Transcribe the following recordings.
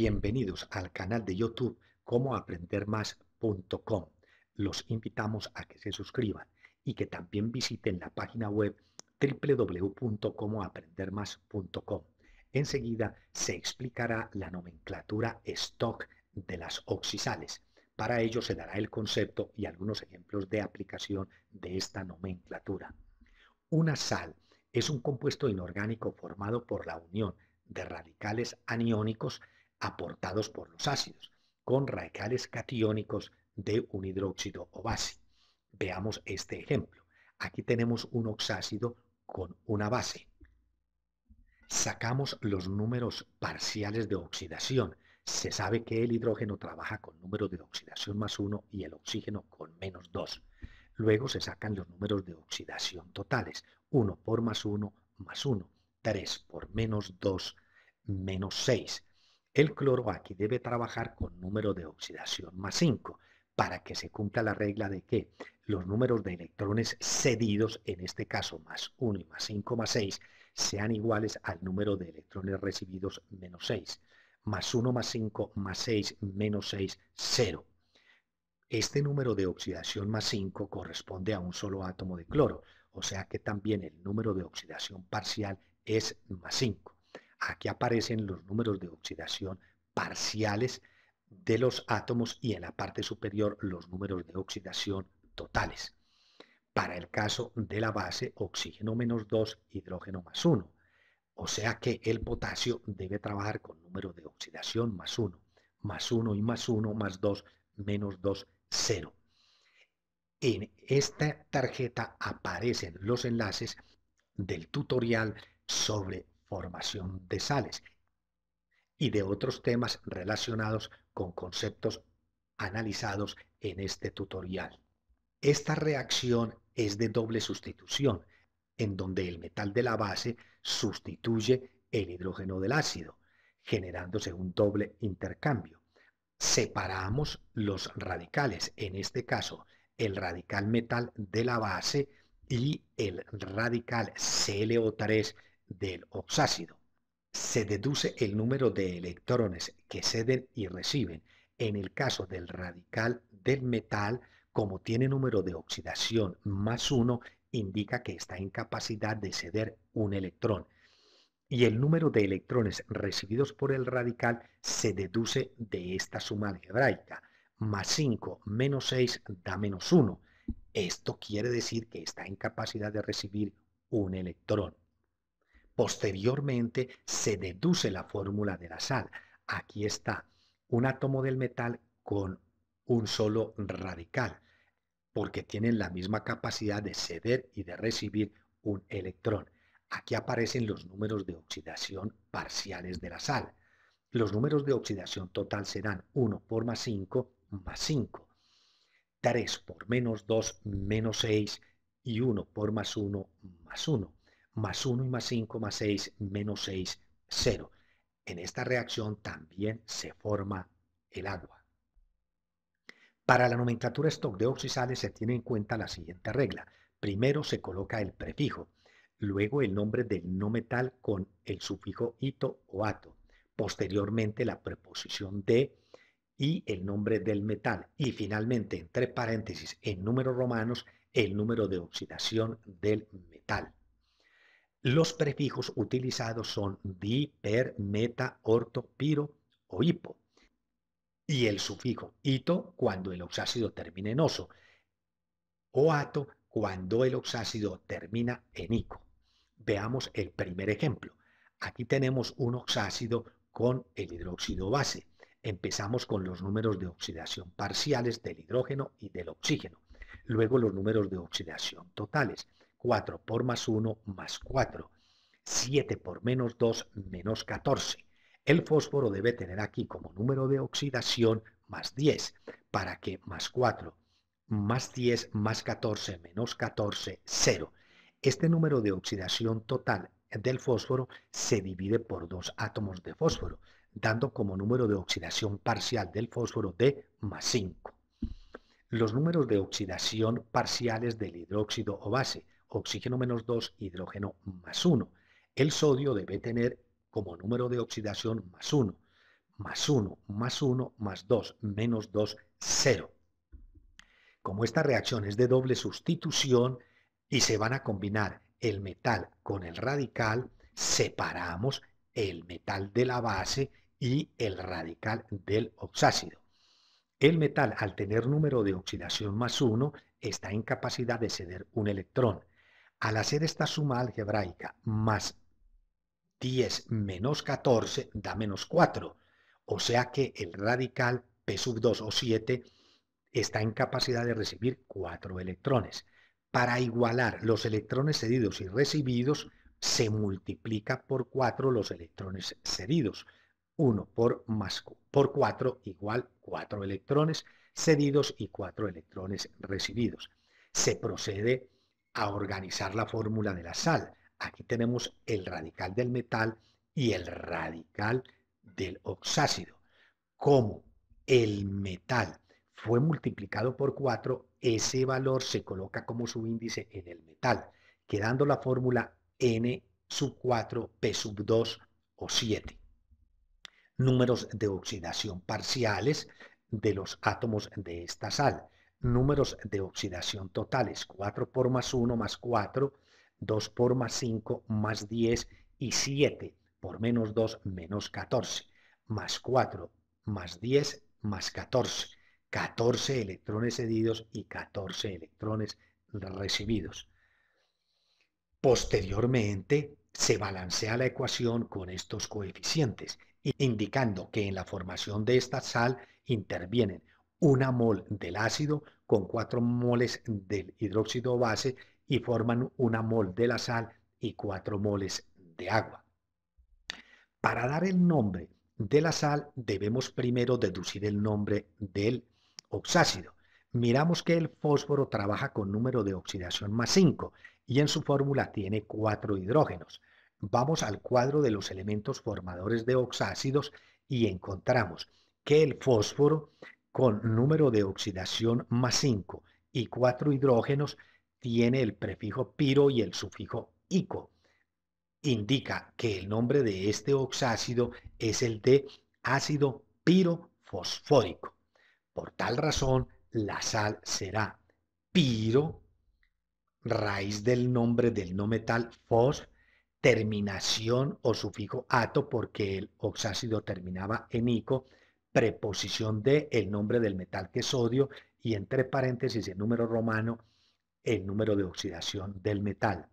Bienvenidos al canal de YouTube comoaprendermás.com. Los invitamos a que se suscriban y que también visiten la página web www.comoaprendermas.com Enseguida se explicará la nomenclatura stock de las oxisales. Para ello se dará el concepto y algunos ejemplos de aplicación de esta nomenclatura. Una sal es un compuesto inorgánico formado por la unión de radicales aniónicos aportados por los ácidos, con radicales catiónicos de un hidróxido o base. Veamos este ejemplo. Aquí tenemos un oxácido con una base. Sacamos los números parciales de oxidación. Se sabe que el hidrógeno trabaja con número de oxidación más 1 y el oxígeno con menos 2. Luego se sacan los números de oxidación totales. 1 por más 1 más 1. 3 por menos 2 menos 6. El cloro aquí debe trabajar con número de oxidación más 5 para que se cumpla la regla de que los números de electrones cedidos, en este caso más 1 y más 5 más 6, sean iguales al número de electrones recibidos menos 6. Más 1 más 5 más 6 menos 6, 0. Este número de oxidación más 5 corresponde a un solo átomo de cloro, o sea que también el número de oxidación parcial es más 5. Aquí aparecen los números de oxidación parciales de los átomos y en la parte superior los números de oxidación totales. Para el caso de la base, oxígeno menos 2, hidrógeno más 1. O sea que el potasio debe trabajar con número de oxidación más 1, más 1 y más 1, más 2, menos 2, 0. En esta tarjeta aparecen los enlaces del tutorial sobre formación de sales y de otros temas relacionados con conceptos analizados en este tutorial. Esta reacción es de doble sustitución, en donde el metal de la base sustituye el hidrógeno del ácido, generándose un doble intercambio. Separamos los radicales, en este caso el radical metal de la base y el radical ClO3 del oxácido. Se deduce el número de electrones que ceden y reciben. En el caso del radical del metal, como tiene número de oxidación más 1, indica que está en capacidad de ceder un electrón. Y el número de electrones recibidos por el radical se deduce de esta suma algebraica. Más 5 menos 6 da menos 1. Esto quiere decir que está en capacidad de recibir un electrón. Posteriormente se deduce la fórmula de la sal. Aquí está un átomo del metal con un solo radical, porque tienen la misma capacidad de ceder y de recibir un electrón. Aquí aparecen los números de oxidación parciales de la sal. Los números de oxidación total serán 1 por más 5 más 5, 3 por menos 2 menos 6 y 1 por más 1 más 1 más 1 y más 5 más 6, menos 6, 0. En esta reacción también se forma el agua. Para la nomenclatura stock de oxisales se tiene en cuenta la siguiente regla. Primero se coloca el prefijo, luego el nombre del no metal con el sufijo ito o ato, posteriormente la preposición de y el nombre del metal y finalmente entre paréntesis en números romanos el número de oxidación del metal. Los prefijos utilizados son di, per, meta, orto, piro o hipo. Y el sufijo ito cuando el oxácido termina en oso. O ato cuando el oxácido termina en ico. Veamos el primer ejemplo. Aquí tenemos un oxácido con el hidróxido base. Empezamos con los números de oxidación parciales del hidrógeno y del oxígeno. Luego los números de oxidación totales. 4 por más 1 más 4. 7 por menos 2 menos 14. El fósforo debe tener aquí como número de oxidación más 10, para que más 4 más 10 más 14 menos 14, 0. Este número de oxidación total del fósforo se divide por dos átomos de fósforo, dando como número de oxidación parcial del fósforo de más 5. Los números de oxidación parciales del hidróxido o base oxígeno menos 2, hidrógeno más 1. El sodio debe tener como número de oxidación más 1, más 1, más 1, más 2, menos 2, 0. Como esta reacción es de doble sustitución y se van a combinar el metal con el radical, separamos el metal de la base y el radical del oxácido. El metal, al tener número de oxidación más 1, está en capacidad de ceder un electrón al hacer esta suma algebraica más 10 menos 14 da menos 4. O sea que el radical P sub 2 o 7 está en capacidad de recibir 4 electrones. Para igualar los electrones cedidos y recibidos, se multiplica por 4 los electrones cedidos. 1 por, más, por 4 igual 4 electrones cedidos y 4 electrones recibidos. Se procede a organizar la fórmula de la sal. Aquí tenemos el radical del metal y el radical del oxácido. Como el metal fue multiplicado por 4, ese valor se coloca como subíndice en el metal, quedando la fórmula N sub 4, P sub 2 o 7. Números de oxidación parciales de los átomos de esta sal números de oxidación totales, 4 por más 1 más 4, 2 por más 5 más 10 y 7 por menos 2 menos 14, más 4 más 10 más 14, 14 electrones cedidos y 14 electrones recibidos. Posteriormente se balancea la ecuación con estos coeficientes, indicando que en la formación de esta sal intervienen una mol del ácido con cuatro moles del hidróxido base y forman una mol de la sal y cuatro moles de agua. Para dar el nombre de la sal debemos primero deducir el nombre del oxácido. Miramos que el fósforo trabaja con número de oxidación más 5 y en su fórmula tiene cuatro hidrógenos. Vamos al cuadro de los elementos formadores de oxácidos y encontramos que el fósforo con número de oxidación más 5 y 4 hidrógenos tiene el prefijo piro y el sufijo ico. Indica que el nombre de este oxácido es el de ácido pirofosfórico. Por tal razón, la sal será piro, raíz del nombre del no metal fos, terminación o sufijo ato porque el oxácido terminaba en ico preposición de el nombre del metal que es sodio y entre paréntesis el número romano el número de oxidación del metal.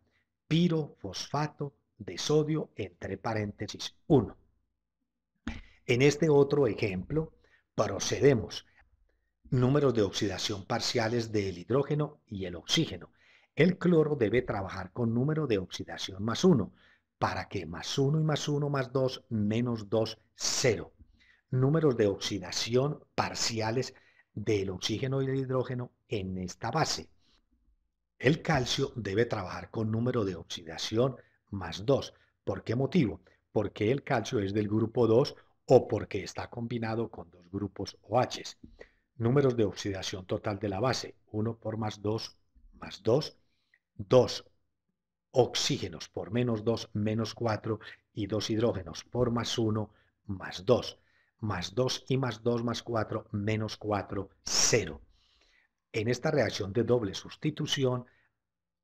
Pirofosfato de sodio entre paréntesis 1. En este otro ejemplo procedemos números de oxidación parciales del hidrógeno y el oxígeno. El cloro debe trabajar con número de oxidación más 1 para que más 1 y más 1 más 2 menos 2, 0 números de oxidación parciales del oxígeno y del hidrógeno en esta base. El calcio debe trabajar con número de oxidación más 2. ¿Por qué motivo? Porque el calcio es del grupo 2 o porque está combinado con dos grupos OH. Números de oxidación total de la base, 1 por más 2 más 2, 2 oxígenos por menos 2 menos 4 y 2 hidrógenos por más 1 más 2 más 2 y más 2 más 4 menos 4, 0. En esta reacción de doble sustitución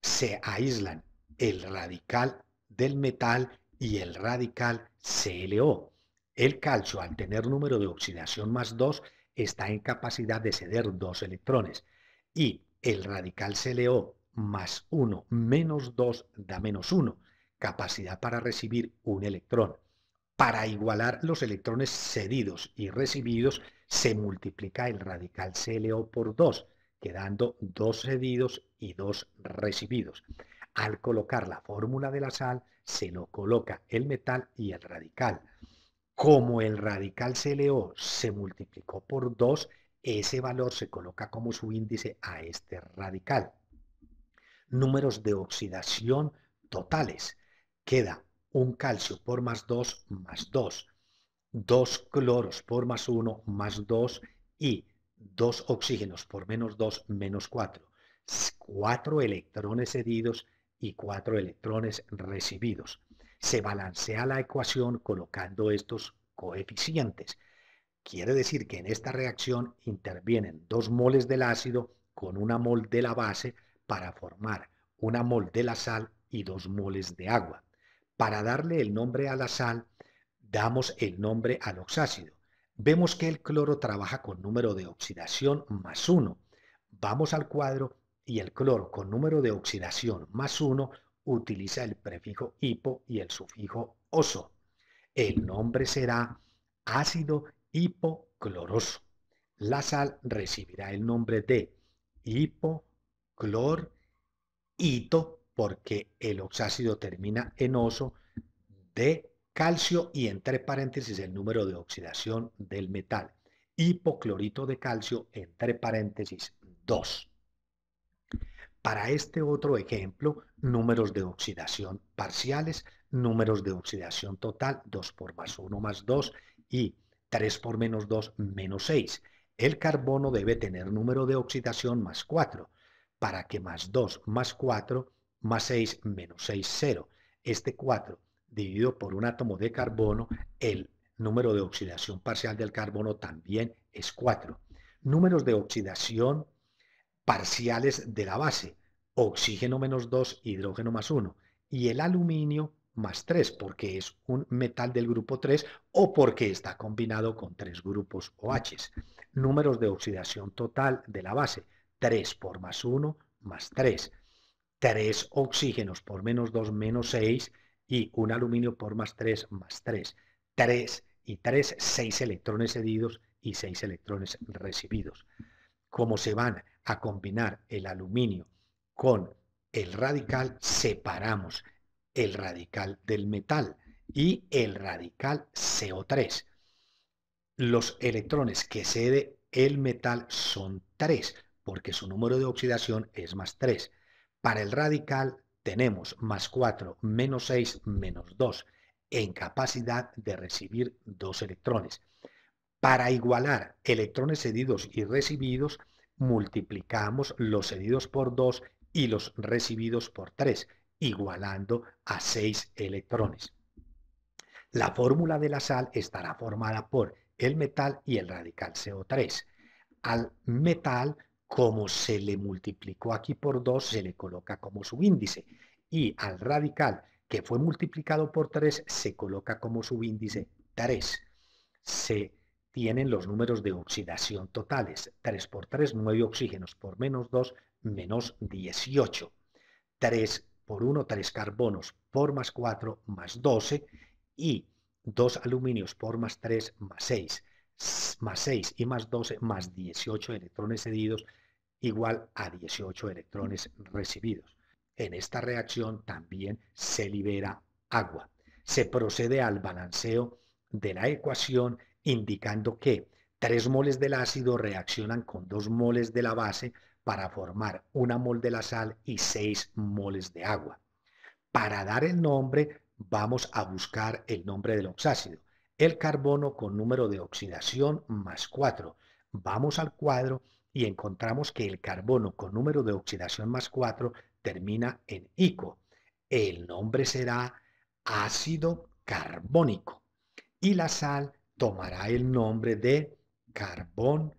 se aíslan el radical del metal y el radical ClO. El calcio, al tener número de oxidación más 2, está en capacidad de ceder dos electrones. Y el radical ClO más 1 menos 2 da menos 1, capacidad para recibir un electrón para igualar los electrones cedidos y recibidos, se multiplica el radical CLO por 2, quedando 2 cedidos y 2 recibidos. Al colocar la fórmula de la sal, se lo coloca el metal y el radical. Como el radical CLO se multiplicó por 2, ese valor se coloca como su índice a este radical. Números de oxidación totales. Queda un calcio por más 2 más 2, dos cloros por más 1 más 2 y dos oxígenos por menos 2 menos 4, cuatro electrones cedidos y cuatro electrones recibidos. Se balancea la ecuación colocando estos coeficientes. Quiere decir que en esta reacción intervienen dos moles del ácido con una mol de la base para formar una mol de la sal y dos moles de agua para darle el nombre a la sal, damos el nombre al oxácido. Vemos que el cloro trabaja con número de oxidación más 1. Vamos al cuadro y el cloro con número de oxidación más 1 utiliza el prefijo hipo y el sufijo oso. El nombre será ácido hipocloroso. La sal recibirá el nombre de hipoclorito porque el oxácido termina en oso de calcio y entre paréntesis el número de oxidación del metal. Hipoclorito de calcio entre paréntesis 2. Para este otro ejemplo, números de oxidación parciales, números de oxidación total, 2 por más 1 más 2 y 3 por menos 2 menos 6. El carbono debe tener número de oxidación más 4, para que más 2 más 4 más 6 menos 6, 0. Este 4 dividido por un átomo de carbono, el número de oxidación parcial del carbono también es 4. Números de oxidación parciales de la base, oxígeno menos 2, hidrógeno más 1. Y el aluminio más 3 porque es un metal del grupo 3 o porque está combinado con tres grupos OH. Números de oxidación total de la base, 3 por más 1 más 3. 3 oxígenos por menos 2 menos 6 y un aluminio por más 3 más 3. 3 y 3, 6 electrones cedidos y 6 electrones recibidos. Como se van a combinar el aluminio con el radical, separamos el radical del metal y el radical CO3. Los electrones que cede el metal son 3, porque su número de oxidación es más 3 para el radical tenemos más 4 menos 6 menos 2 en capacidad de recibir dos electrones. Para igualar electrones cedidos y recibidos, multiplicamos los cedidos por 2 y los recibidos por 3, igualando a 6 electrones. La fórmula de la sal estará formada por el metal y el radical CO3. Al metal como se le multiplicó aquí por 2, se le coloca como subíndice. Y al radical que fue multiplicado por 3, se coloca como subíndice 3. Se tienen los números de oxidación totales. 3 por 3, 9 oxígenos. Por menos 2, menos 18. 3 por 1, 3 carbonos. Por más 4, más 12. Y 2 aluminios por más 3, más 6 más 6 y más 12 más 18 electrones cedidos igual a 18 electrones recibidos. En esta reacción también se libera agua. Se procede al balanceo de la ecuación indicando que 3 moles del ácido reaccionan con 2 moles de la base para formar una mol de la sal y 6 moles de agua. Para dar el nombre vamos a buscar el nombre del oxácido. El carbono con número de oxidación más 4. Vamos al cuadro y encontramos que el carbono con número de oxidación más 4 termina en ico. El nombre será ácido carbónico y la sal tomará el nombre de carbón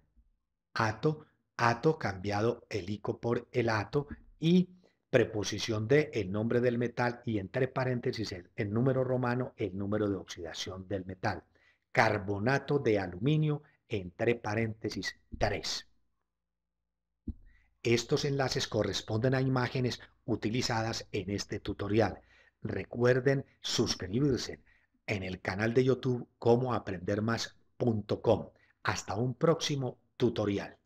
ato, ato cambiado el ico por el ato y preposición de el nombre del metal y entre paréntesis el, número romano el número de oxidación del metal. Carbonato de aluminio entre paréntesis 3. Estos enlaces corresponden a imágenes utilizadas en este tutorial. Recuerden suscribirse en el canal de YouTube comoaprendermas.com. Hasta un próximo tutorial.